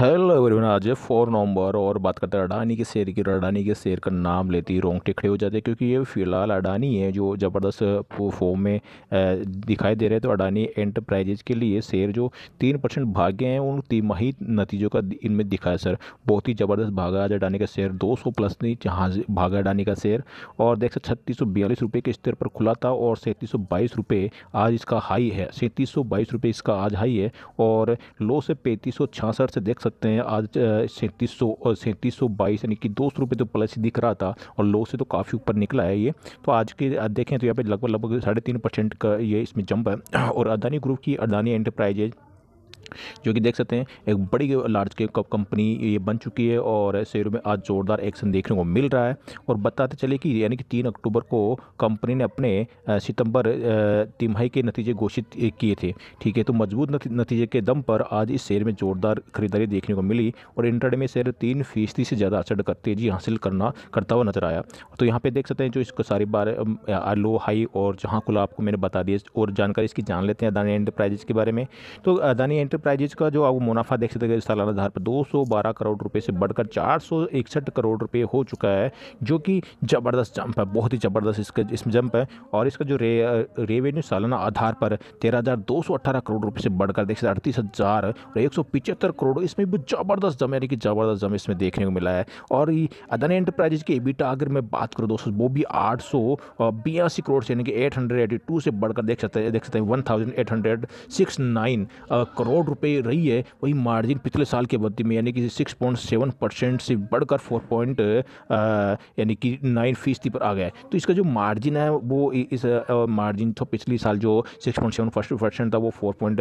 hello everyone आज है four नवंबर और बात करते हैं अडानी के शेयर की अडानी के शेयर का नाम लेती ही रोंगटे खड़े हो जाते हैं क्योंकि ये फ़िलहाल अडानी है जो ज़बरदस्त फॉर्म में दिखाई दे रहे हैं तो अडानी एंटरप्राइजेज के लिए शेयर जो तीन परसेंट भागे हैं उन तिमाही नतीजों का इनमें दिखा है सर बहुत ही ज़बरदस्त भागा आज अडानी का शेयर दो सौ प्लस नहीं जहाँ भागा अडानी का शेयर और देख सकते छत्तीस सौ बयालीस रुपये के स्तर पर खुला था और सैंतीस सौ बाईस रुपये आज इसका हाई है सैंतीस सौ बाईस रुपये इसका आज हाई है और लो से पैंतीस सौ से देख सकते हैं आज सैंतीस सौ सैंतीस सौ बाईस यानी कि दो सौ रुपये तो प्लस दिख रहा था और लो से तो काफ़ी ऊपर निकला है ये तो आज के देखें तो यहाँ पे लगभग लगभग साढ़े तीन परसेंट का ये इसमें जंप है और अदानी ग्रुप की अदानी एंटरप्राइजेज जो कि देख सकते हैं एक बड़ी लार्ज के कंपनी ये बन चुकी है और शेयर में आज ज़ोरदार एक्शन देखने को मिल रहा है और बताते चले कि यानी कि तीन अक्टूबर को कंपनी ने अपने सितंबर तिमाही के नतीजे घोषित किए थे ठीक है तो मजबूत नतीजे के दम पर आज इस शेयर में ज़ोरदार खरीदारी देखने को मिली और इंटरडे में शेयर तीन फीसदी से ज़्यादा कर तेज़ी हासिल करना करता हुआ नजर आया तो यहाँ पर देख सकते हैं जो इसको सारी बार लो हाई और जहाँ खुला आपको मैंने बता दिया और जानकारी इसकी जान लेते हैं अदानी एंटरप्राइजेज़ के बारे में तो अदानी एंटर इंटरप्राइजेज का जो आप मुनाफा देख सकते हैं सालाना आधार पर 212 करोड़ रुपए से बढ़कर चार करोड़ रुपए हो चुका है जो कि ज़बरदस्त जंप है बहुत ही ज़बरदस्त इसका इसमें जंप है और इसका जो रे रेवेन्यू सालाना आधार पर तेरह करोड़ रुपये से बढ़कर देख सकते अड़तीस हज़ार और एक करोड़ इसमें भी ज़बरदस्त जम यानी कि ज़बरदस्त जम इसमें देखने को मिला है और अदानी एंटरप्राइजेज की बीटा अगर मैं बात करूँ दोस्तों वो भी आठ सौ बयासी करोड़ से यानी कि एट से बढ़कर देख सकते हैं देख सकते हैं one thousand eight hundred six nine crore रुपये रही है वही मार्जिन पिछले साल के बदले में यानी कि सिक्स पॉइंट सेवन परसेंट से बढ़कर फोर पॉइंट यानी कि नाइन फीसदी पर आ गया है तो इसका जो मार्जिन है वो इस मार्जिन तो पिछले साल जो सिक्स पॉइंट सेवन परसेंट था वो फोर पॉइंट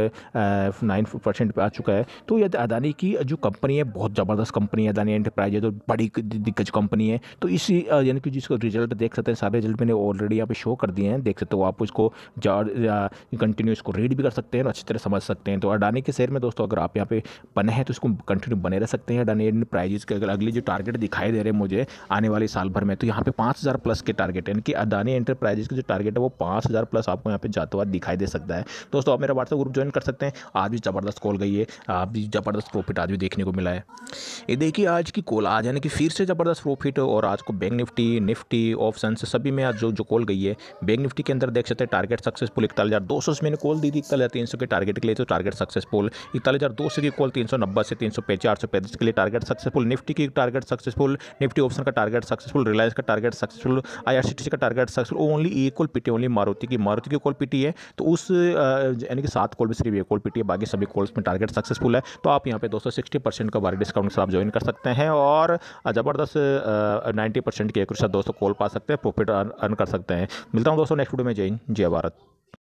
नाइन परसेंट पर आ चुका है तो यह अदानी की जो कंपनी है बहुत ज़बरदस्त कंपनी है अदानी एंटरप्राइज है तो बड़ी दिग्गज कंपनी है तो इसी यानी कि जिसको रिजल्ट देख सकते हैं सारे रिजल्ट मैंने ऑलरेडी यहाँ पे शो कर दिए हैं देख सकते हो आप इसको कंटिन्यू इसको रीड भी कर सकते हैं और अच्छी तरह समझ सकते हैं तो अडानी के शेयर में दोस्तों अगर आप यहाँ पे बने हैं तो इसको कंटिन्यू बने रह सकते हैं डन एंड प्राइजेस के अगर अगले जो टारगेट दिखाई दे रहे हैं मुझे आने वाले साल भर में तो यहाँ पे पाँच हज़ार प्लस के टारगेट हैं कि अदानी एंटरप्राइजेस के जो टारगेट है वो पाँच हज़ार प्लस आपको यहाँ पे जाते हुआ दिखाई दे सकता है दोस्तों आप मेरा व्हाट्सअप ग्रुप ज्वाइन कर सकते हैं आज भी ज़बरदस्त कॉल गई है आप भी ज़बरदस्त प्रॉफिट आज भी देखने को मिला है ये देखिए आज की कॉल आज यानी कि फिर से ज़बरदस्त प्रॉफिट और आज को बैंक निफ्टी निफ्टी ऑप्शन सभी में आज जो जो कॉल गई है बैंक निफ्टी के अंदर देख सकते हैं टारगेट सक्सेसफुल इकतालीस हज़ार दो सौ मैंने कॉल दी थी इकतालीस हज़ार तीन सौ के टारगेट के लिए तो टारगेट सक्सेसफुल इकतालीस हज़ार दो सौ की कॉल तीन सौ नब्बे से तीन सौ चार सौ पैंतीस के लिए टारगेट सक्सेसफुल निफ्टी की टारगेट सक्सेसफुल निफ्टी ऑप्शन का टारगेट सक्सेसफुल रिलायंस का टारगेट सक्सेसफुल आई का टारगेट सक्सेसफुल ओनली एक कॉल पीटी ओनली मारुति की मारुति की कॉल पीटी है तो उस यानी कि सात कॉल में सिर्फ एक कॉल पीटी है बाकी सभी कॉल्स में टारगेट सक्सेसफुल है तो आप यहाँ पे दोस्तों सिक्सटी परसेंट का बारे डिस्काउंट से आप ज्वाइन कर सकते हैं और ज़बरदस्त नाइन्टी परसेंट की एक साथ दोस्तों कॉल पा सकते हैं प्रॉफिट अर्न कर सकते हैं मिलता हूँ दोस्तों नेक्स्ट वीडियो में जय हिंद जय भारत